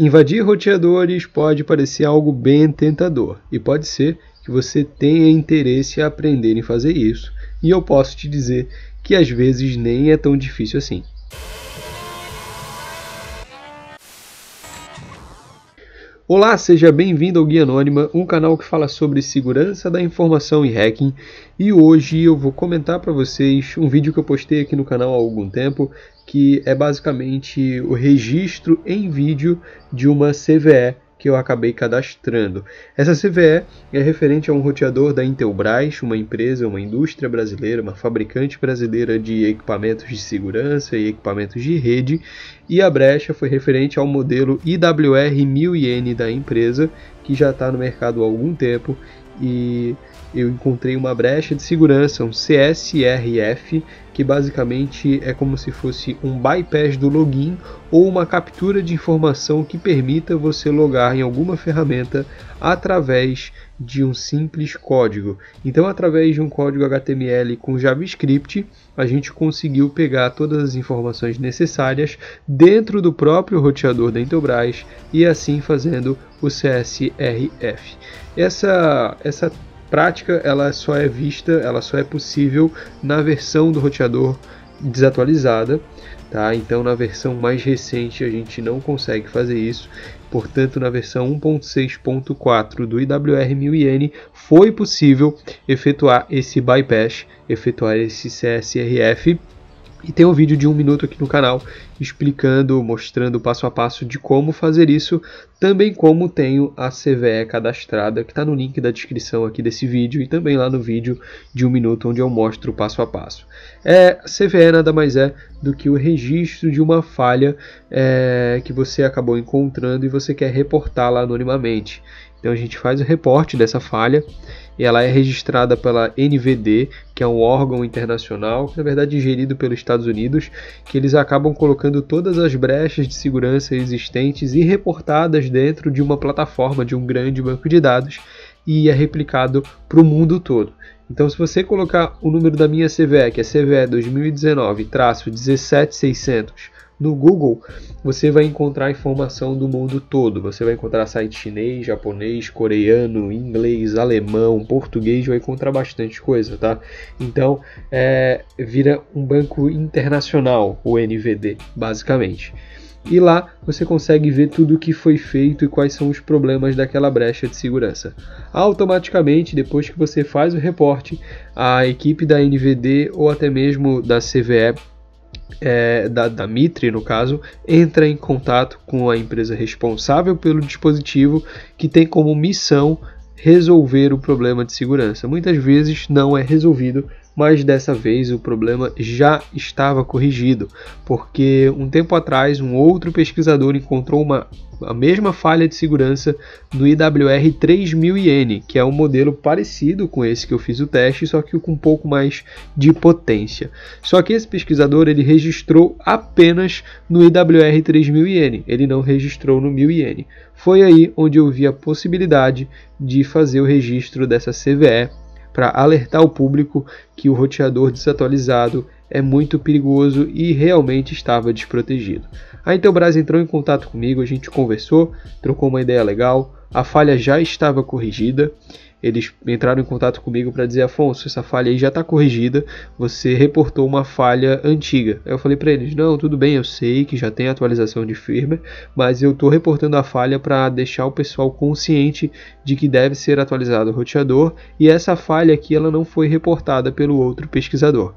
Invadir roteadores pode parecer algo bem tentador e pode ser que você tenha interesse em aprender em fazer isso, e eu posso te dizer que às vezes nem é tão difícil assim. Olá, seja bem-vindo ao Guia Anônima, um canal que fala sobre segurança da informação e hacking. E hoje eu vou comentar para vocês um vídeo que eu postei aqui no canal há algum tempo, que é basicamente o registro em vídeo de uma CVE que eu acabei cadastrando. Essa CVE é referente a um roteador da Intelbras, uma empresa, uma indústria brasileira, uma fabricante brasileira de equipamentos de segurança e equipamentos de rede, e a brecha foi referente ao modelo IWR 1000 n da empresa, que já está no mercado há algum tempo e eu encontrei uma brecha de segurança, um CSRF, que basicamente é como se fosse um bypass do login ou uma captura de informação que permita você logar em alguma ferramenta através de um simples código. Então, através de um código HTML com JavaScript, a gente conseguiu pegar todas as informações necessárias dentro do próprio roteador da Intelbras e assim fazendo o CSRF. Essa, essa prática ela só é vista, ela só é possível na versão do roteador desatualizada, tá? Então na versão mais recente a gente não consegue fazer isso. Portanto, na versão 1.6.4 do iwr 1000 n foi possível efetuar esse bypass, efetuar esse CSRF e tem um vídeo de um minuto aqui no canal explicando, mostrando passo a passo de como fazer isso, também como tenho a CVE cadastrada, que está no link da descrição aqui desse vídeo e também lá no vídeo de um minuto onde eu mostro passo a passo. É, CVE nada mais é do que o registro de uma falha é, que você acabou encontrando e você quer reportá-la anonimamente. Então a gente faz o reporte dessa falha e ela é registrada pela NVD, que é um órgão internacional, na verdade é gerido pelos Estados Unidos, que eles acabam colocando todas as brechas de segurança existentes e reportadas dentro de uma plataforma de um grande banco de dados e é replicado para o mundo todo. Então, se você colocar o número da minha CVE, que é CVE 2019-17600, no Google, você vai encontrar informação do mundo todo. Você vai encontrar site chinês, japonês, coreano, inglês, alemão, português, vai encontrar bastante coisa, tá? Então, é, vira um banco internacional, o NVD, basicamente e lá você consegue ver tudo o que foi feito e quais são os problemas daquela brecha de segurança. Automaticamente, depois que você faz o reporte, a equipe da NVD ou até mesmo da CVE é, da, da, Mitre, no caso, entra em contato com a empresa responsável pelo dispositivo que tem como missão resolver o problema de segurança. Muitas vezes não é resolvido mas dessa vez o problema já estava corrigido, porque um tempo atrás um outro pesquisador encontrou uma, a mesma falha de segurança no IWR 3000IN, que é um modelo parecido com esse que eu fiz o teste, só que com um pouco mais de potência. Só que esse pesquisador ele registrou apenas no IWR 3000IN, ele não registrou no 1000IN. Foi aí onde eu vi a possibilidade de fazer o registro dessa CVE para alertar o público que o roteador desatualizado é muito perigoso e realmente estava desprotegido. A Intelbras então entrou em contato comigo, a gente conversou, trocou uma ideia legal, a falha já estava corrigida. Eles entraram em contato comigo para dizer: Afonso, essa falha aí já está corrigida. Você reportou uma falha antiga. Aí eu falei para eles: Não, tudo bem, eu sei que já tem atualização de firmware, mas eu estou reportando a falha para deixar o pessoal consciente de que deve ser atualizado o roteador. E essa falha aqui ela não foi reportada pelo outro pesquisador.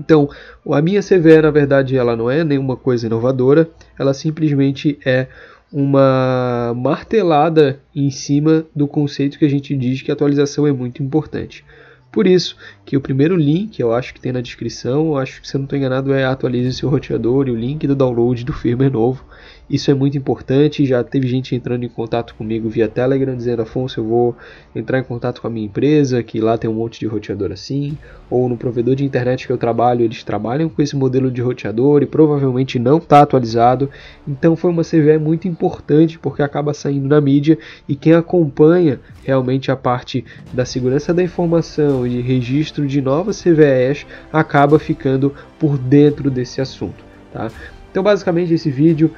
Então, a minha CVE, na verdade, ela não é nenhuma coisa inovadora, ela simplesmente é uma martelada em cima do conceito que a gente diz que a atualização é muito importante. Por isso que o primeiro link, eu acho que tem na descrição, eu acho que se eu não estou enganado é atualize seu roteador e o link do download do firmware novo. Isso é muito importante, já teve gente entrando em contato comigo via Telegram dizendo Afonso, eu vou entrar em contato com a minha empresa, que lá tem um monte de roteador assim, ou no provedor de internet que eu trabalho, eles trabalham com esse modelo de roteador e provavelmente não está atualizado. Então foi uma CVE muito importante porque acaba saindo na mídia e quem acompanha realmente a parte da segurança da informação criação e registro de novas CVEs acaba ficando por dentro desse assunto. Tá? Então, basicamente, esse vídeo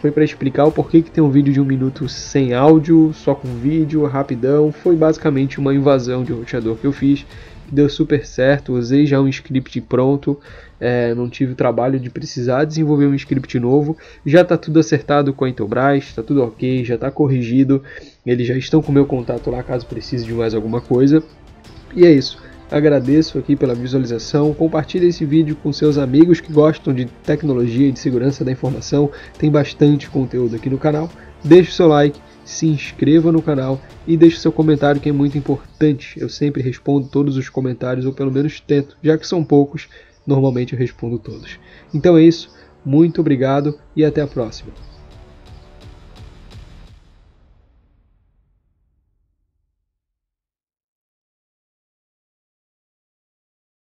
foi para explicar o porquê que tem um vídeo de um minuto sem áudio, só com vídeo, rapidão. Foi basicamente uma invasão de roteador que eu fiz, que deu super certo. Usei já um script pronto, é, não tive o trabalho de precisar desenvolver um script novo. Já está tudo acertado com a Intelbras, está tudo ok, já está corrigido. Eles já estão com o meu contato lá caso precise de mais alguma coisa. E é isso. Agradeço aqui pela visualização. Compartilhe esse vídeo com seus amigos que gostam de tecnologia e de segurança da informação. Tem bastante conteúdo aqui no canal. Deixe seu like, se inscreva no canal e deixe seu comentário que é muito importante. Eu sempre respondo todos os comentários, ou pelo menos tento, já que são poucos, normalmente eu respondo todos. Então é isso. Muito obrigado e até a próxima.